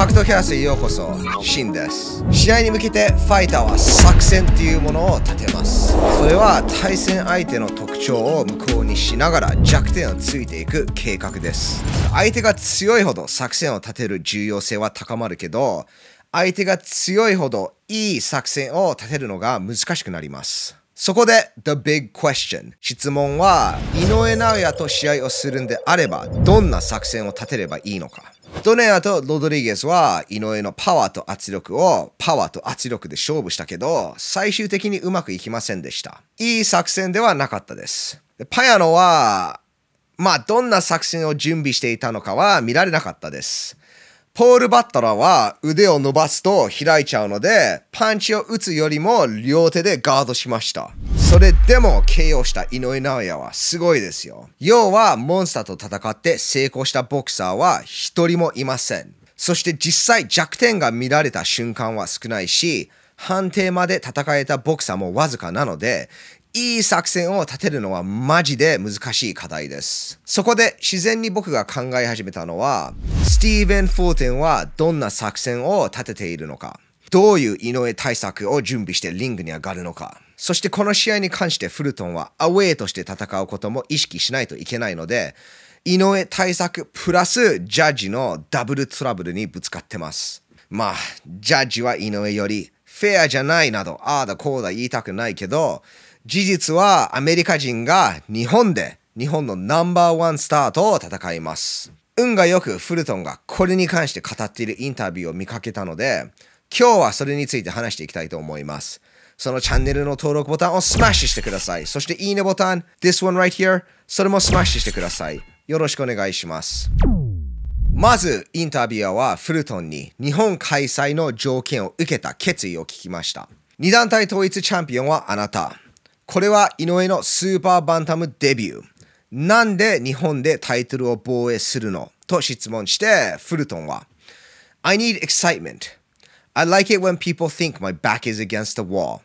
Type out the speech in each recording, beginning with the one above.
格闘教スへようこそシンです試合に向けてファイターは作戦っていうものを立てますそれは対戦相手の特徴を無効にしながら弱点をついていく計画です相手が強いほど作戦を立てる重要性は高まるけど相手が強いほどいい作戦を立てるのが難しくなりますそこで The Big Question 質問は井上尚弥と試合をするんであればどんな作戦を立てればいいのかドネアとロドリゲスは井上のパワーと圧力をパワーと圧力で勝負したけど最終的にうまくいきませんでしたいい作戦ではなかったですパヤノはまあどんな作戦を準備していたのかは見られなかったですポールバットラーは腕を伸ばすと開いちゃうので、パンチを打つよりも両手でガードしました。それでも KO した井上直也はすごいですよ。要はモンスターと戦って成功したボクサーは一人もいません。そして実際弱点が見られた瞬間は少ないし、判定まで戦えたボクサーもわずかなので、いい作戦を立てるのはマジで難しい課題です。そこで自然に僕が考え始めたのは、スティーブン・フォーテンはどんな作戦を立てているのか、どういう井上対策を準備してリングに上がるのか、そしてこの試合に関してフルトンはアウェイとして戦うことも意識しないといけないので、井上対策プラスジャッジのダブルトラブルにぶつかってます。まあ、ジャッジは井上よりフェアじゃないなど、ああだこうだ言いたくないけど、事実はアメリカ人が日本で日本のナンバーワンスターと戦います。運がよくフルトンがこれに関して語っているインタビューを見かけたので、今日はそれについて話していきたいと思います。そのチャンネルの登録ボタンをスマッシュしてください。そしていいねボタン、this one right here、それもスマッシュしてください。よろしくお願いします。まず、インタビュアーはフルトンに日本開催の条件を受けた決意を聞きました。二団体統一チャンピオンはあなた。これは井上のスーパーバンタムデビュー。なんで日本でタイトルを防衛するのと質問して、フルトンは、I need excitement. I like it when people think my back is against the wall.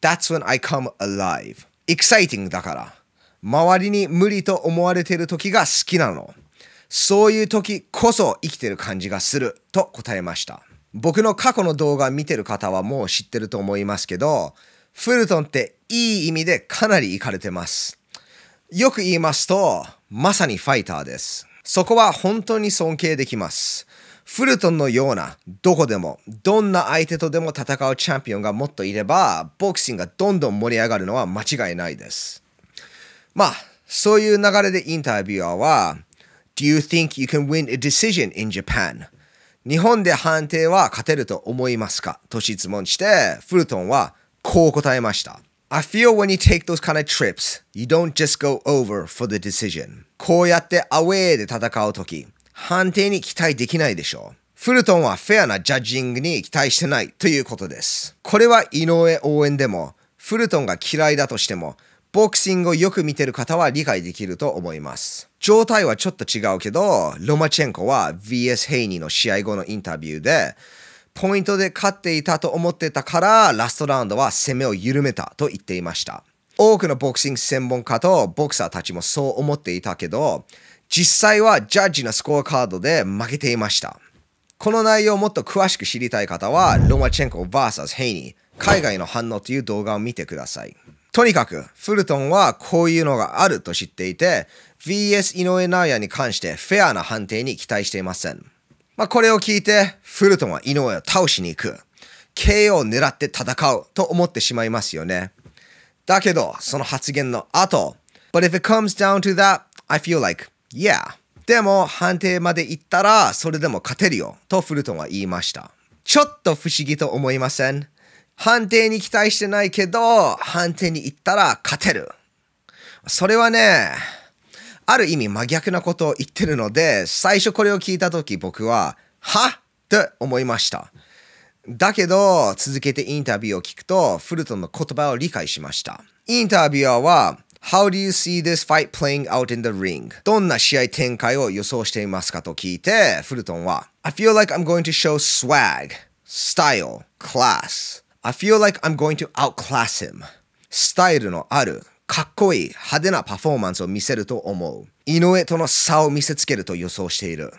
That's when I come alive. Exciting だから。周りに無理と思われてる時が好きなの。そういう時こそ生きてる感じがすると答えました。僕の過去の動画見てる方はもう知ってると思いますけど、フルトンっていい意味でかなりいかれてます。よく言いますと、まさにファイターです。そこは本当に尊敬できます。フルトンのような、どこでも、どんな相手とでも戦うチャンピオンがもっといれば、ボクシングがどんどん盛り上がるのは間違いないです。まあ、そういう流れでインタビュアーは、Do you think you can win a decision in Japan? 日本で判定は勝てると思いますかと質問して、フルトンはこう答えました。I feel when you take those kind of trips, you don't just go over for the decision. こうやってアウェーで戦うとき、判定に期待できないでしょう。フルトンはフェアなジャッジングに期待してないということです。これは井上応援でも、フルトンが嫌いだとしても、ボクシングをよく見てる方は理解できると思います。状態はちょっと違うけど、ロマチェンコは VS ヘイニーの試合後のインタビューで、ポイントで勝っていたと思ってたからラストラウンドは攻めを緩めたと言っていました多くのボクシング専門家とボクサーたちもそう思っていたけど実際はジャッジのスコアカードで負けていましたこの内容をもっと詳しく知りたい方はロマチェンコ VS ヘイニー海外の反応という動画を見てくださいとにかくフルトンはこういうのがあると知っていて VS 井上尚弥に関してフェアな判定に期待していませんまあ、これを聞いて、フルトンは井上を倒しに行く。KO を狙って戦うと思ってしまいますよね。だけど、その発言の後、But if it comes down to that, I feel like, yeah. でも、判定まで行ったら、それでも勝てるよ、とフルトンは言いました。ちょっと不思議と思いません判定に期待してないけど、判定に行ったら勝てる。それはね、ある意味真逆なことを言ってるので、最初これを聞いたとき僕は、はって思いました。だけど、続けてインタビューを聞くと、フルトンの言葉を理解しました。インタビュアーは、How do you see this fight playing out in the ring? どんな試合展開を予想していますかと聞いて、フルトンは、I feel like I'm going to show swag, style, class. I feel like I'm going to outclass him. スタイルのある、かっこいい派手なパフォーマンスを見せると思う。井上との差を見せつけると予想している。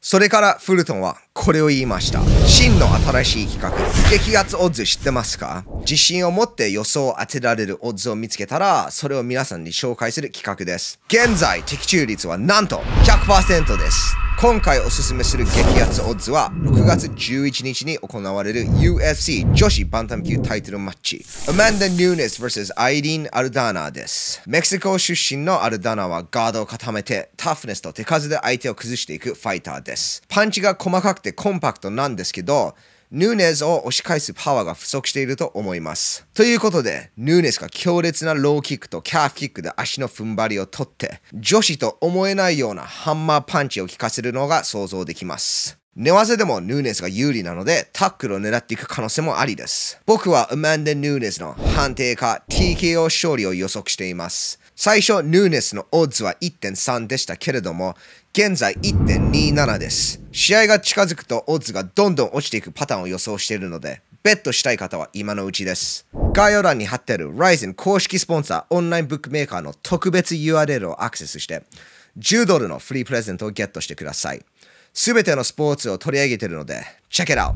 それからフルトンはこれを言いました。真の新しい企画、激アツオッズ知ってますか自信を持って予想を当てられるオッズを見つけたら、それを皆さんに紹介する企画です。現在、的中率はなんと100%です。今回おすすめする激アツオッズは6月11日に行われる UFC 女子バンタム級タイトルマッチアマンダ・ニューネス vs アイリーン・アルダーナーですメキシコ出身のアルダーナーはガードを固めてタフネスと手数で相手を崩していくファイターですパンチが細かくてコンパクトなんですけどヌーネズを押し返すパワーが不足していると思います。ということで、ヌーネスが強烈なローキックとキャーフキックで足の踏ん張りを取って、女子と思えないようなハンマーパンチを効かせるのが想像できます。寝技でもヌーネスが有利なので、タックルを狙っていく可能性もありです。僕はアマンダ・ヌーネスの判定か TKO 勝利を予測しています。最初、ヌーネスのオッズは1.3でしたけれども、現在1.27です。試合が近づくとオッズがどんどん落ちていくパターンを予想しているので、ベットしたい方は今のうちです。概要欄に貼ってある Ryzen 公式スポンサーオンラインブックメーカーの特別 URL をアクセスして、10ドルのフリープレゼントをゲットしてください。全てのスポーツを取り上げているので、check it out!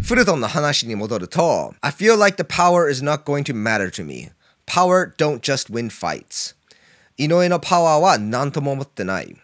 フルトンの話に戻ると、I feel like the power is not going to matter to me.Power don't just win fights. 井上のパワーは何とも思ってない。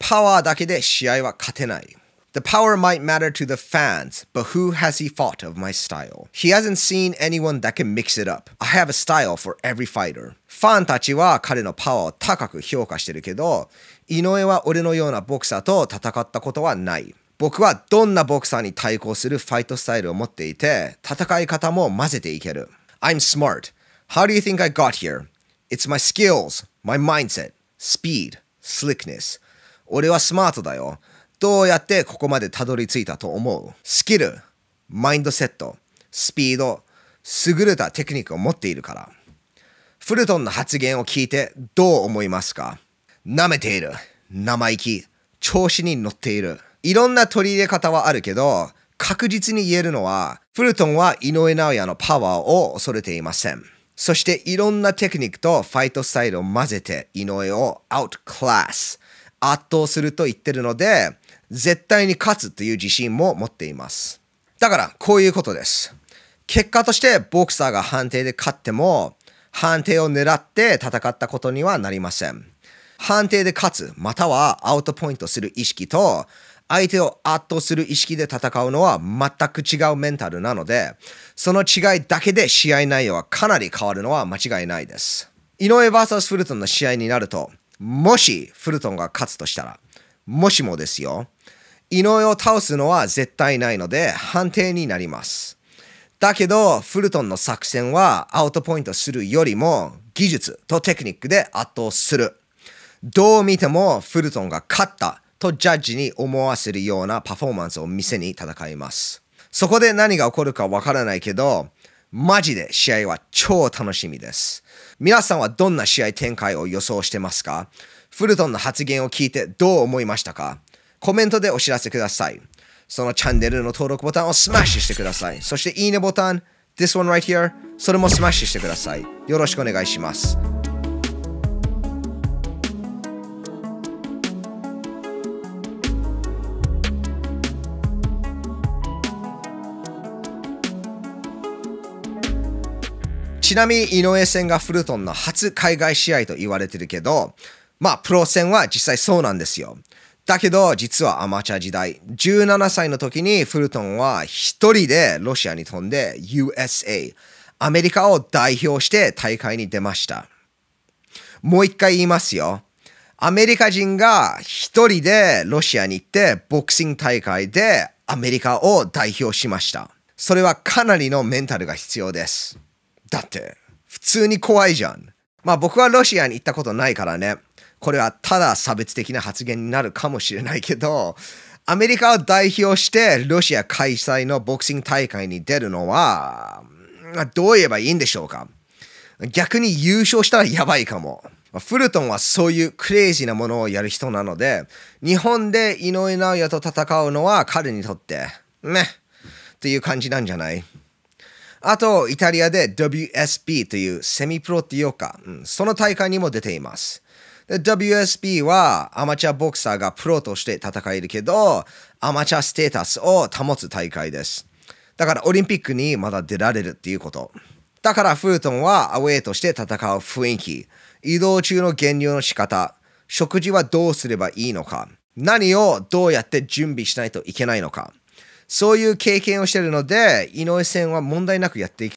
パワーだけで試合は勝てない。The power might matter to the fans, but who has he fought of my style? He hasn't seen anyone that can mix it up. I have a style for every fighter. ファンたちは彼のパワーを高く評価してるけど、井上は俺のようなボクサーと戦ったことはない。僕はどんなボクサーに対抗するファイトスタイルを持っていて、戦い方も混ぜていける。I'm smart. How do you think I got here? It's my skills, my mindset, speed, slickness. 俺はスマートだよ。どうやってここまでたどり着いたと思うスキル、マインドセット、スピード、優れたテクニックを持っているから。フルトンの発言を聞いてどう思いますか舐めている。生意気。調子に乗っている。いろんな取り入れ方はあるけど、確実に言えるのは、フルトンは井上直也のパワーを恐れていません。そしていろんなテクニックとファイトスタイルを混ぜて井上をアウトクラス、圧倒すると言ってるので、絶対に勝つという自信も持っています。だから、こういうことです。結果としてボクサーが判定で勝っても、判定を狙って戦ったことにはなりません。判定で勝つ、またはアウトポイントする意識と、相手を圧倒する意識で戦うのは全く違うメンタルなので、その違いだけで試合内容はかなり変わるのは間違いないです。井上 VS フルトンの試合になると、もしフルトンが勝つとしたら、もしもですよ、井上を倒すのは絶対ないので判定になります。だけど、フルトンの作戦はアウトポイントするよりも技術とテクニックで圧倒する。どう見てもフルトンが勝ったとジャッジに思わせるようなパフォーマンスを見せに戦います。そこで何が起こるかわからないけど、マジで試合は超楽しみです。皆さんはどんな試合展開を予想してますかフルトンの発言を聞いてどう思いましたかコメントでお知らせください。そのチャンネルの登録ボタンをスマッシュしてください。そしていいねボタン、this one right here、それもスマッシュしてください。よろしくお願いします。ちなみに井上戦がフルトンの初海外試合と言われてるけど、まあ、プロ戦は実際そうなんですよ。だけど、実はアマチュア時代、17歳の時にフルトンは一人でロシアに飛んで USA、アメリカを代表して大会に出ました。もう一回言いますよ。アメリカ人が一人でロシアに行ってボクシング大会でアメリカを代表しました。それはかなりのメンタルが必要です。だって、普通に怖いじゃん。まあ僕はロシアに行ったことないからね。これはただ差別的な発言になるかもしれないけど、アメリカを代表してロシア開催のボクシング大会に出るのは、どう言えばいいんでしょうか逆に優勝したらやばいかも。フルトンはそういうクレイジーなものをやる人なので、日本で井上直也と戦うのは彼にとって、ね、っていう感じなんじゃないあと、イタリアで WSB というセミプロっておうか、うん、その大会にも出ています。WSB はアマチュアボクサーがプロとして戦えるけど、アマチュアステータスを保つ大会です。だからオリンピックにまだ出られるっていうこと。だからフルトンはアウェイとして戦う雰囲気、移動中の減量の仕方、食事はどうすればいいのか、何をどうやって準備しないといけないのか。そういう経験をしてるので、井上戦は問題なくやってい